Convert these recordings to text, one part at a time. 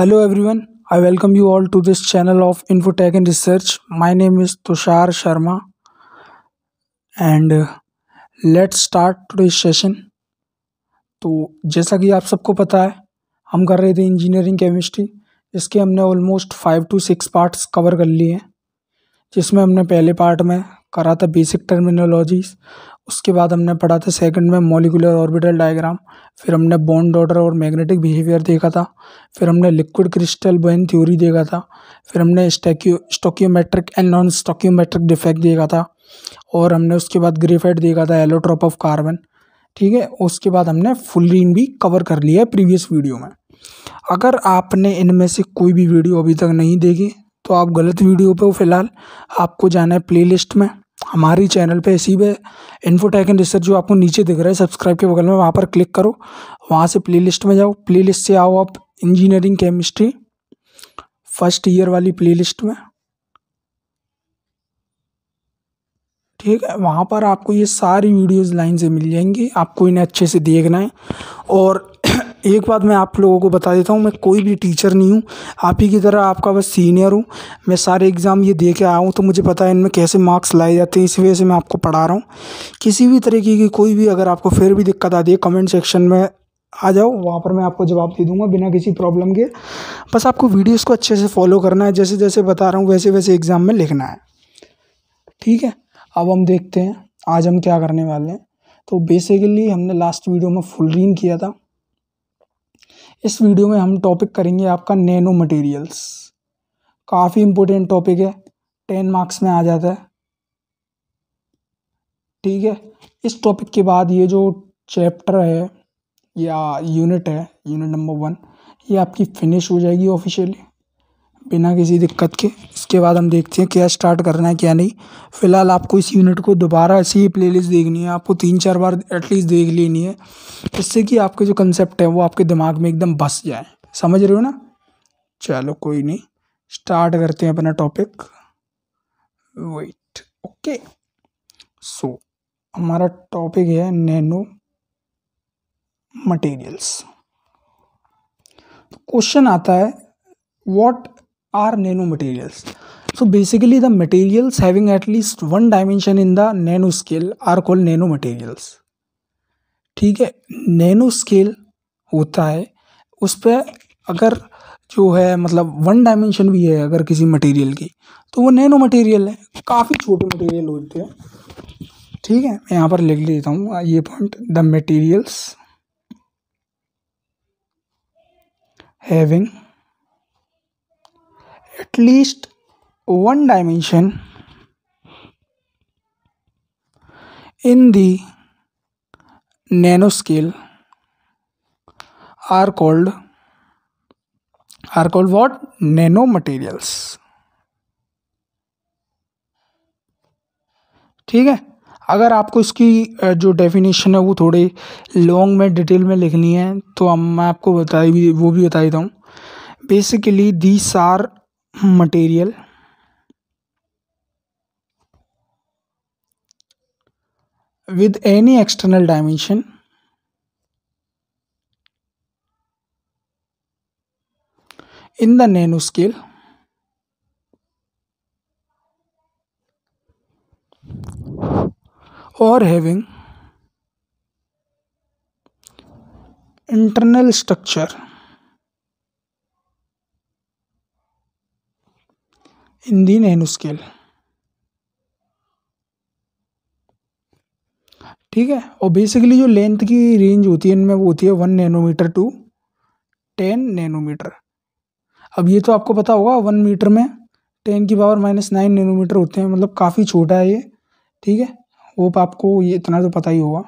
Hello everyone I welcome you all to this channel of Infotech and research my name is Tushar Sharma and let's start to session तो जैसा कि आप सबको पता है हम कर रहे थे इंजीनियरिंग केमिस्ट्री इसके हमने almost five to six parts cover कर लिए हैं जिसमें हमने पहले पार्ट में करा था बेसिक टर्मिनोलॉजीज उसके बाद हमने पढ़ा था सेकंड में मॉलिकुलर ऑर्बिटल डायग्राम फिर हमने बॉन्ड ऑर्डर और मैग्नेटिक बिहेवियर देखा था फिर हमने लिक्विड क्रिस्टल बहन थ्योरी देखा था फिर हमने स्टैक्यू stoichiometric and non stoichiometric defect देखा था और हमने उसके बाद ग्रेफाइट देखा था एलोट्रॉप ऑफ कार्बन ठीक है उसके बाद हमने फुल रीन भी कवर कर लिया है प्रीवियस वीडियो में अगर आपने इनमें से कोई भी वीडियो अभी तक नहीं देखी तो आप गलत वीडियो पर हो फिलहाल आपको जाना है प्लेलिस्ट में हमारी चैनल पे इसी भी इन्फोटेक एंड रिसर्च जो आपको नीचे दिख रहा है सब्सक्राइब के बगल में वहाँ पर क्लिक करो वहाँ से प्लेलिस्ट में जाओ प्लेलिस्ट से आओ आप इंजीनियरिंग केमिस्ट्री फर्स्ट ईयर वाली प्लेलिस्ट में ठीक है वहाँ पर आपको ये सारी वीडियोस लाइन से मिल जाएंगी आपको इन्हें अच्छे से देखना है और एक बात मैं आप लोगों को बता देता हूँ मैं कोई भी टीचर नहीं हूँ आप ही की तरह आपका बस सीनियर हूँ मैं सारे एग्ज़ाम ये दे के आया हूँ तो मुझे पता है इनमें कैसे मार्क्स लाए जाते हैं इसी वजह से मैं आपको पढ़ा रहा हूँ किसी भी तरीके की कोई भी अगर आपको फिर भी दिक्कत आती है कमेंट सेक्शन में आ जाओ वहाँ पर मैं आपको जवाब दे दूँगा बिना किसी प्रॉब्लम के बस आपको वीडियोज़ को अच्छे से फॉलो करना है जैसे जैसे बता रहा हूँ वैसे वैसे एग्ज़ाम में लिखना है ठीक है अब हम देखते हैं आज हम क्या करने वाले हैं तो बेसिकली हमने लास्ट वीडियो में फुल रीन किया था इस वीडियो में हम टॉपिक करेंगे आपका नैनो मटेरियल्स काफ़ी इम्पोर्टेंट टॉपिक है टेन मार्क्स में आ जाता है ठीक है इस टॉपिक के बाद ये जो चैप्टर है या यूनिट है यूनिट नंबर वन ये आपकी फिनिश हो जाएगी ऑफिशियली बिना किसी दिक्कत के इसके बाद हम देखते हैं क्या स्टार्ट करना है क्या नहीं फ़िलहाल आपको इस यूनिट को दोबारा ऐसी ही प्लेलिस्ट देखनी है आपको तीन चार बार एटलीस्ट देख लेनी है इससे कि आपके जो कंसेप्ट है वो आपके दिमाग में एकदम बस जाए समझ रहे हो ना चलो कोई नहीं स्टार्ट करते हैं अपना टॉपिक वेट ओके सो हमारा टॉपिक है नैनो मटेरियल्स क्वेश्चन आता है what are nanomaterials. So basically the materials having at least one dimension in the nano scale are called nanomaterials. ठीक है नैनो स्केल होता है उस पर अगर जो है मतलब वन डायमेंशन भी है अगर किसी मटेरियल की तो वो नैनो मटेरियल है काफ़ी छोटे मटेरियल होते हैं ठीक है मैं यहाँ पर लिख लेता हूँ ये point the materials having at least one dimension in the nanoscale are called are called what nanomaterials ठीक है अगर आपको इसकी जो डेफिनेशन है वो थोड़े लॉन्ग में डिटेल में लिखनी है तो हम मैं आपको बताई भी वो भी बता देता हूँ basically these are material with any external dimension in the nanoscale or having internal structure nano scale ठीक है और बेसिकली जो लेंथ की रेंज होती है इनमें वो होती है one nanometer to ten nanometer अब ये तो आपको पता होगा वन मीटर में टेन की पावर माइनस नाइन नैनोमीटर होते हैं मतलब काफ़ी छोटा है ये ठीक है होप आपको ये इतना तो पता ही होगा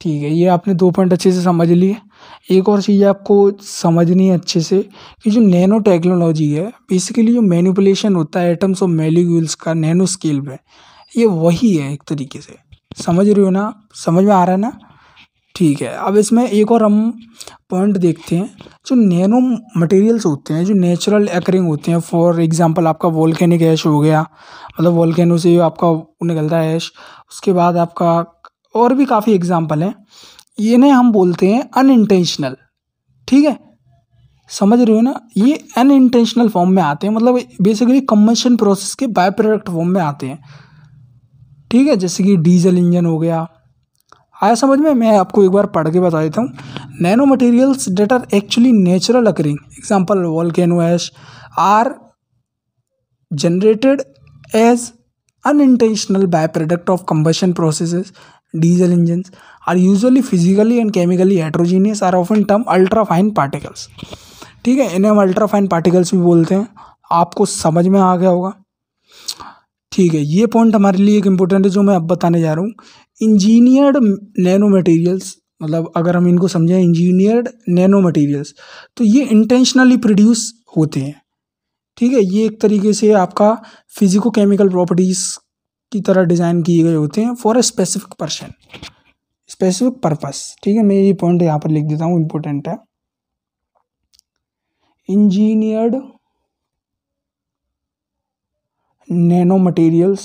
ठीक है ये आपने दो पॉइंट अच्छे से समझ लिए एक और चीज़ आपको समझनी है अच्छे से कि जो नैनो टेक्नोलॉजी है बेसिकली जो मैनिपुलेशन होता है एटम्स और मोलेक्युल्स का नैनो स्केल में ये वही है एक तरीके से समझ रहे हो ना समझ में आ रहा है ना ठीक है अब इसमें एक और हम पॉइंट देखते हैं जो नैनो मटेरियल्स होते हैं जो नेचुरल एकरिंग होते हैं फॉर एग्जांपल आपका वॉलकैनिक ऐश हो गया मतलब वॉलकैनो से आपका निकलता है ऐश उसके बाद आपका और भी काफ़ी एग्जांपल हैं ये ना हम बोलते हैं अनइंटेंशनल ठीक है समझ रहे हो ना ये अनइंटेंशनल फॉर्म में आते हैं मतलब बेसिकली कम्बशन प्रोसेस के बाय प्रोडक्ट फॉर्म में आते हैं ठीक है जैसे कि डीजल इंजन हो गया आया समझ में मैं आपको एक बार पढ़ के बता देता हूँ nano materials that are actually natural occurring example volcano ash are generated unintentional by product of combustion process diesel engines are usually physically and chemically heterogeneous are often termed ultrafine particles ठीक है इन्हें हम ultrafine particles भी बोलते हैं आपको समझ में आ गया होगा ठीक है ये पॉइंट हमारे लिए एक इम्पोर्टेंट है जो मैं अब बताने जा रहा हूँ इंजीनियर्ड नैनो मटेरियल्स मतलब अगर हम इनको समझें इंजीनियर्ड नैनो मटेरियल्स तो ये इंटेंशनली प्रोड्यूस होते हैं ठीक है ये एक तरीके से आपका फिजिको केमिकल प्रॉपर्टीज़ की तरह डिज़ाइन किए गए होते हैं for a specific person specific purpose ठीक है मैं ये पॉइंट यहाँ पर लिख देता हूँ इम्पोर्टेंट है engineered nano materials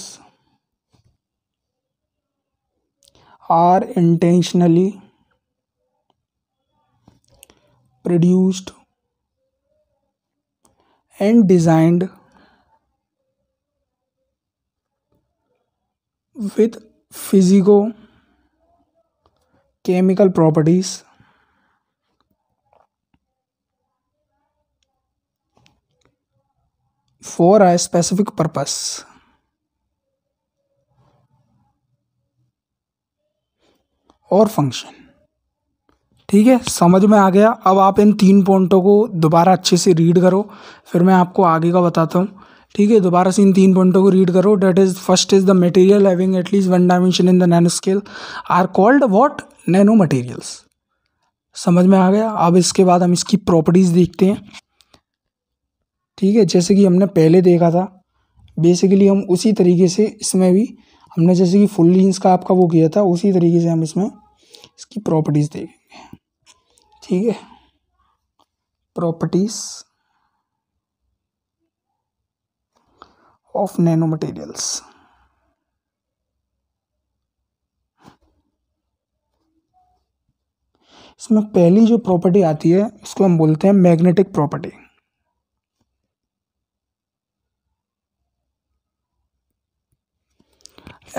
are intentionally produced and designed with physico chemical properties for a specific purpose और फंक्शन ठीक है समझ में आ गया अब आप इन तीन पॉइंटों को दोबारा अच्छे से रीड करो फिर मैं आपको आगे का बताता हूँ ठीक है दोबारा से इन तीन पॉइंटों को रीड करो that is first is the material having at least one dimension in the nano scale are called what nano materials समझ में आ गया अब इसके बाद हम इसकी प्रॉपर्टीज़ देखते हैं ठीक है जैसे कि हमने पहले देखा था बेसिकली हम उसी तरीके से इसमें भी हमने जैसे कि फुल लीन्स का आपका वो किया था उसी तरीके से हम इसमें इसकी प्रॉपर्टीज़ देखेंगे ठीक है प्रॉपर्टीज़ of nanomaterials. इसमें पहली जो प्रॉपर्टी आती है इसको हम बोलते हैं मैग्नेटिक प्रॉपर्टी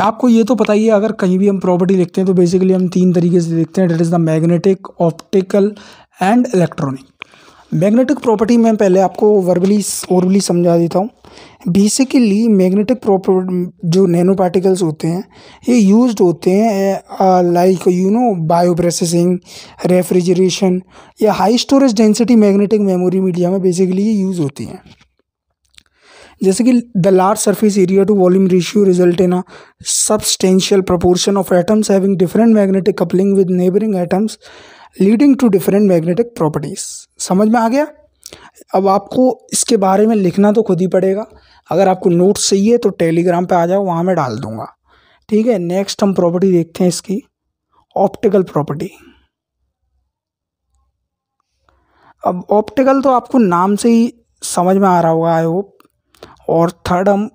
आपको ये तो पता ही है अगर कहीं भी हम प्रॉपर्टी लिखते हैं तो बेसिकली हम तीन तरीके से देखते हैं that is the magnetic optical and electronic magnetic property में पहले आपको वर्बली ओरबली समझा देता हूँ बेसिकली मैग्नेटिक प्रॉपर्टी जो नैनो पार्टिकल्स होते हैं ये यूज होते हैं like you know bio processing refrigeration या high storage density magnetic memory media में बेसिकली ये यूज़ होती हैं जैसे कि the large surface area to volume ratio result in a substantial proportion of atoms having different magnetic coupling with neighbouring atoms leading to different magnetic properties समझ में आ गया अब आपको इसके बारे में लिखना तो खुद ही पड़ेगा अगर आपको नोट्स चाहिए तो टेलीग्राम पे आ जाओ वहाँ मैं डाल दूँगा ठीक है नेक्स्ट हम प्रॉपर्टी देखते हैं इसकी ऑप्टिकल प्रॉपर्टी अब ऑप्टिकल तो आपको नाम से ही समझ में आ रहा होगा आई होप और थर्ड हम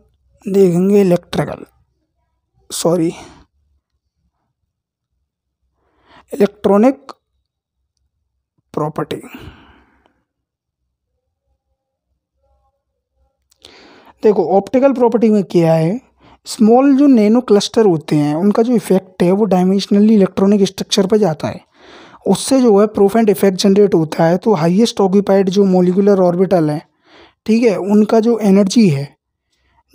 देखेंगे इलेक्ट्रिकल सॉरी इलेक्ट्रॉनिक property. देखो ऑप्टिकल प्रॉपर्टी में क्या है स्मॉल जो नैनो क्लस्टर होते हैं उनका जो इफेक्ट है वो डायमेंशनली इलेक्ट्रॉनिक स्ट्रक्चर पर जाता है उससे जो है प्रूफ एंड इफेक्ट जनरेट होता है तो हाईएस्ट ऑक्यूपाइड जो मोलिकुलर ऑर्बिटल हैं ठीक है उनका जो एनर्जी है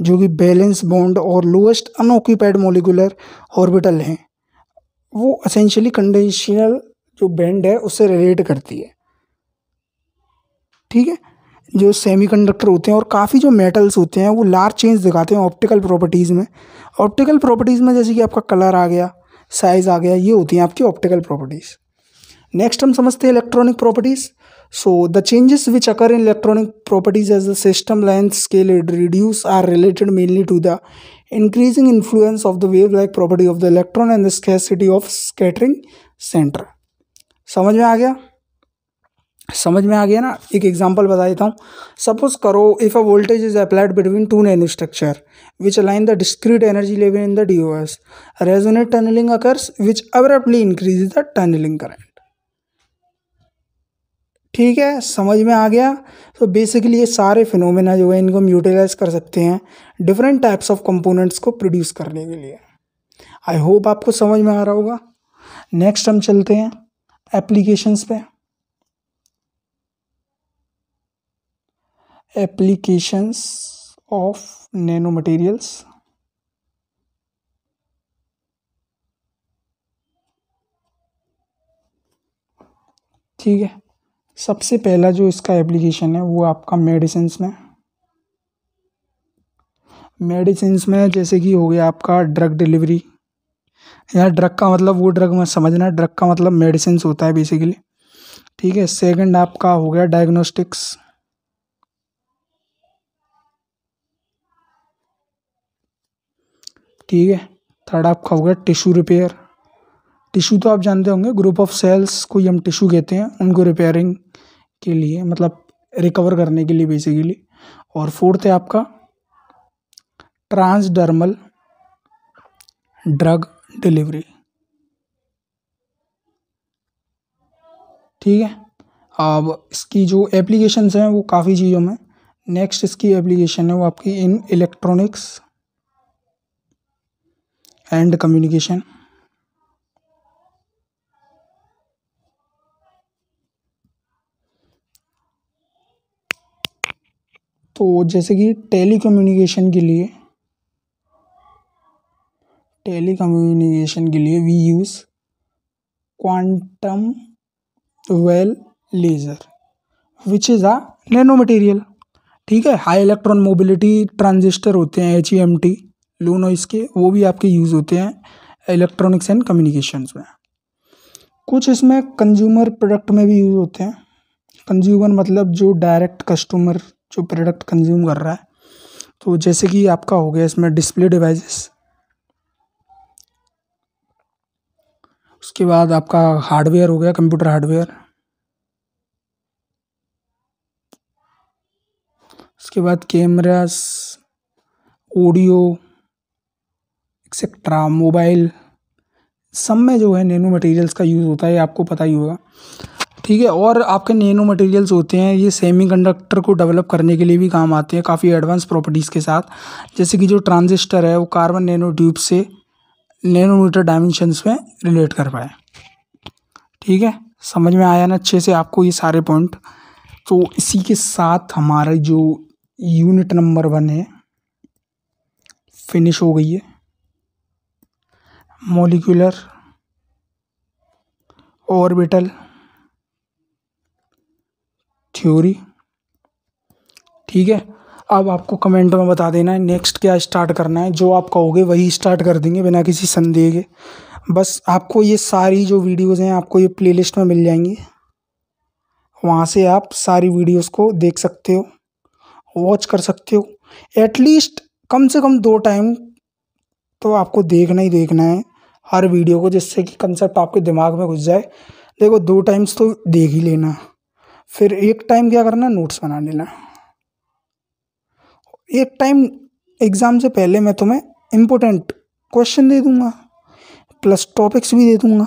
जो कि बैलेंस बॉन्ड और लोएस्ट अनऑक्यूपाइड मोलिकुलर ऑर्बिटल हैं वो असेंशली कंडेंशनल जो बैंड है उससे रिलेट करती है ठीक है जो सेमीकंडक्टर होते हैं और काफ़ी जो मेटल्स होते हैं वो लार्ज चेंज दिखाते हैं ऑप्टिकल प्रॉपर्टीज़ में ऑप्टिकल प्रॉपर्टीज़ में जैसे कि आपका कलर आ गया साइज़ आ गया ये होती हैं आपकी ऑप्टिकल प्रॉपर्टीज़ नेक्स्ट हम समझते हैं electronic properties so the changes which occur in electronic properties as the system length scale reduce are related mainly to the increasing influence of the wave like property of the electron and the scarcity of scattering centre समझ में आ गया समझ में आ गया ना एक example बता देता हूँ सपोज करो if a voltage is applied between two nano structure which align the discrete energy level in the S resonant tunnelling occurs which abruptly increase the tunnelling current ठीक है समझ में आ गया तो बेसिकली ये सारे फिनोमेना जो है इनको हम यूटिलाइज कर सकते हैं डिफरेंट टाइप्स ऑफ कंपोनेंट्स को प्रोड्यूस करने के लिए आई होप आपको समझ में आ रहा होगा नेक्स्ट हम चलते हैं एप्लीकेशंस पे एप्लीकेशंस ऑफ नैनो मटेरियल्स ठीक है सबसे पहला जो इसका एप्लीकेशन है वो आपका मेडिसिन में मेडिसिन में जैसे कि हो गया आपका ड्रग डिलीवरी यहाँ ड्रग का मतलब वो ड्रग में समझना ड्रग का मतलब मेडिसिन होता है बेसिकली ठीक है सेकंड आपका हो गया डायग्नोस्टिक्स ठीक है थर्ड आपका हो गया टिश्यू रिपेयर टिश्यू तो आप जानते होंगे ग्रुप ऑफ सेल्स को हम टिश्यू कहते हैं उनको रिपेयरिंग के लिए मतलब रिकवर करने के लिए बेसिकली और फोर्थ है आपका ट्रांसडर्मल ड्रग डिलीवरी ठीक है अब इसकी जो एप्लीकेशंस हैं वो काफ़ी चीज़ों में नेक्स्ट इसकी एप्लीकेशन है वो आपकी इन इलेक्ट्रॉनिक्स एंड कम्युनिकेशन तो जैसे कि टेली कम्युनिकेशन के लिए टेली कम्युनिकेशन के लिए we use quantum well laser which is a nano material ठीक है हाई इलेक्ट्रॉन मोबिलिटी ट्रांजिस्टर होते हैं H E M T low noise के वो भी आपके यूज़ होते हैं इलेक्ट्रॉनिक्स एंड कम्युनिकेशंस में कुछ इसमें कंज्यूमर प्रोडक्ट में भी यूज़ होते हैं कंज्यूमर मतलब जो डायरेक्ट कस्टमर जो प्रोडक्ट कंज्यूम कर रहा है तो जैसे कि आपका हो गया इसमें डिस्प्ले डिवाइसेस उसके बाद आपका हार्डवेयर हो गया कंप्यूटर हार्डवेयर उसके बाद कैमरास ऑडियो एक्सेट्रा मोबाइल सब में जो है नैनो मटेरियल्स का यूज़ होता है आपको पता ही होगा ठीक है और आपके नैनो मटेरियल्स होते हैं ये सेमीकंडक्टर को डेवलप करने के लिए भी काम आते हैं काफ़ी एडवांस प्रॉपर्टीज़ के साथ जैसे कि जो ट्रांजिस्टर है वो कार्बन नैनो ट्यूब से नैनोमीटर डायमेंशंस में रिलेट कर पाए ठीक है समझ में आया ना अच्छे से आपको ये सारे पॉइंट तो इसी के साथ हमारे जो यूनिट नंबर वन है फिनिश हो गई है मोलिकुलर ऑर्बिटल थ्योरी ठीक है अब आपको कमेंट में बता देना है नेक्स्ट क्या स्टार्ट करना है जो आप कहोगे वही स्टार्ट कर देंगे बिना किसी संदेह के बस आपको ये सारी जो वीडियोज़ हैं आपको ये प्लेलिस्ट में मिल जाएंगी वहाँ से आप सारी वीडियोस को देख सकते हो वॉच कर सकते हो एटलीस्ट कम से कम दो टाइम तो आपको देखना ही देखना है हर वीडियो को जिससे कि कंसेप्ट आपके दिमाग में घुस जाए देखो दो टाइम्स तो देख ही लेना फिर एक टाइम क्या करना नोट्स बना लेना एक टाइम एग्ज़ाम से पहले मैं तुम्हें इम्पोर्टेंट क्वेश्चन दे दूँगा प्लस टॉपिक्स भी दे दूँगा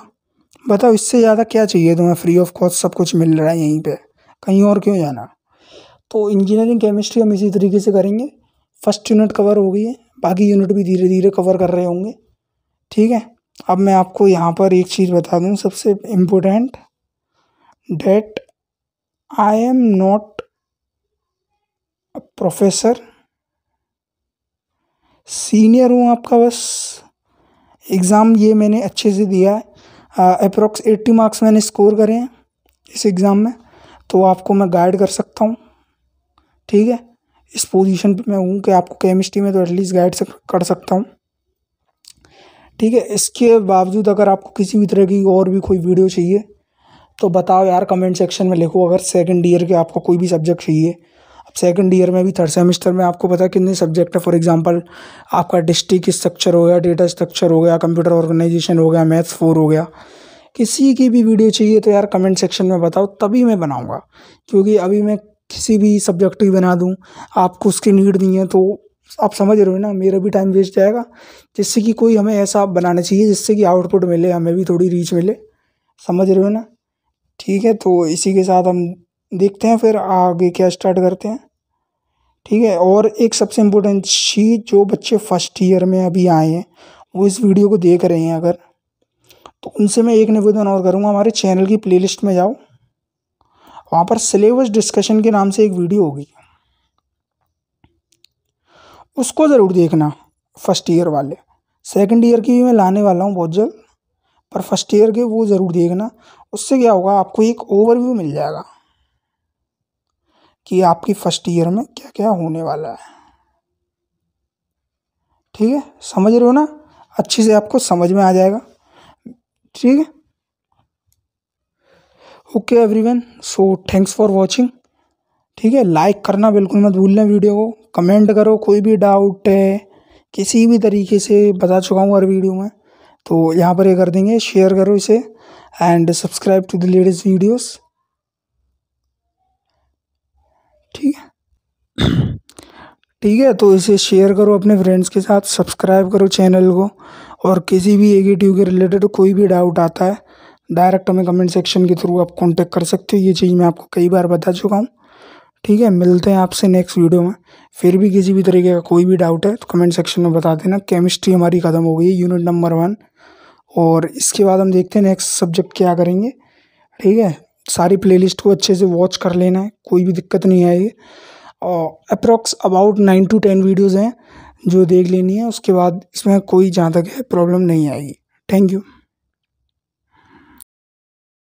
बताओ इससे ज़्यादा क्या चाहिए तुम्हें फ्री ऑफ कॉस्ट सब कुछ मिल रहा है यहीं पे कहीं और क्यों जाना तो इंजीनियरिंग केमिस्ट्री हम इसी तरीके से करेंगे फर्स्ट यूनिट कवर हो गई है बाकी यूनिट भी धीरे धीरे कवर कर रहे होंगे ठीक है अब मैं आपको यहाँ पर एक चीज़ बता दूँ सबसे important that I am not professor senior हूँ आपका बस एग्ज़ाम ये मैंने अच्छे से दिया है अप्रोक्स एट्टी मार्क्स मैंने स्कोर करे हैं इस एग्ज़ाम में तो आपको मैं गाइड कर सकता हूँ ठीक है इस पोजीशन पे मैं हूँ कि आपको केमिस्ट्री में तो एटलीस्ट गाइड कर सकता हूँ ठीक है इसके बावजूद अगर आपको किसी भी तरह की और भी कोई वीडियो चाहिए तो बताओ यार कमेंट सेक्शन में लिखो अगर सेकंड ईयर के आपको कोई भी सब्जेक्ट चाहिए सेकेंड ईयर में भी थर्ड सेमेस्टर में आपको पता कितने सब्जेक्ट है फॉर एग्जाम्पल आपका डिस्ट्रिक्ट स्ट्रक्चर हो गया डेटा स्ट्रक्चर हो गया कंप्यूटर ऑर्गेनाइजेशन हो गया मैथ्स फोर हो गया किसी की भी वीडियो चाहिए तो यार कमेंट सेक्शन में बताओ तभी मैं बनाऊँगा क्योंकि अभी मैं किसी भी सब्जेक्ट की बना दूँ आपको उसकी नीड नहीं है तो आप समझ रहे हो ना मेरा भी टाइम वेस्ट जाएगा जिससे कि कोई हमें ऐसा बनाना चाहिए जिससे कि आउटपुट मिले हमें भी थोड़ी रीच मिले समझ रहे हो ना ठीक है तो इसी के साथ हम देखते हैं फिर आगे क्या स्टार्ट करते हैं ठीक है और एक सबसे इम्पोर्टेंट चीज़ जो बच्चे फर्स्ट ईयर में अभी आए हैं वो इस वीडियो को देख रहे हैं अगर तो उनसे मैं एक निवेदन और करूँगा हमारे चैनल की प्ले में जाओ वहाँ पर सिलेबस डिस्कशन के नाम से एक वीडियो होगी उसको ज़रूर देखना फर्स्ट ईयर वाले सेकंड ईयर की भी मैं लाने वाला हूँ बहुत जल्द पर फर्स्ट ईयर के वो ज़रूर देखना उससे क्या होगा आपको एक ओवरव्यू मिल जाएगा कि आपकी फर्स्ट ईयर में क्या क्या होने वाला है ठीक है समझ रहे हो ना अच्छे से आपको समझ में आ जाएगा ठीक है okay everyone so thanks for watching ठीक है लाइक करना बिल्कुल मत भूलना वीडियो को कमेंट करो कोई भी डाउट है किसी भी तरीके से बता चुका हूँ हर वीडियो में तो यहाँ पर ये कर देंगे शेयर करो इसे and subscribe to the latest videos ठीक है ठीक है तो इसे शेयर करो अपने फ्रेंड्स के साथ सब्सक्राइब करो चैनल को और किसी भी एगेटिव के रिलेटेड कोई भी डाउट आता है डायरेक्ट हमें कमेंट सेक्शन के थ्रू आप कांटेक्ट कर सकते हो ये चीज़ मैं आपको कई बार बता चुका हूँ ठीक है मिलते हैं आपसे नेक्स्ट वीडियो में फिर भी किसी भी तरीके का कोई भी डाउट है तो कमेंट सेक्शन में बता देना केमिस्ट्री हमारी ख़त्म हो गई है यूनिट नंबर वन और इसके बाद हम देखते हैं नेक्स्ट सब्जेक्ट क्या करेंगे ठीक है सारी प्लेलिस्ट को अच्छे से वॉच कर लेना है कोई भी दिक्कत नहीं आएगी और approx about nine to ten videos हैं जो देख लेनी है उसके बाद इसमें कोई जहाँ तक है प्रॉब्लम नहीं आएगी थैंक यू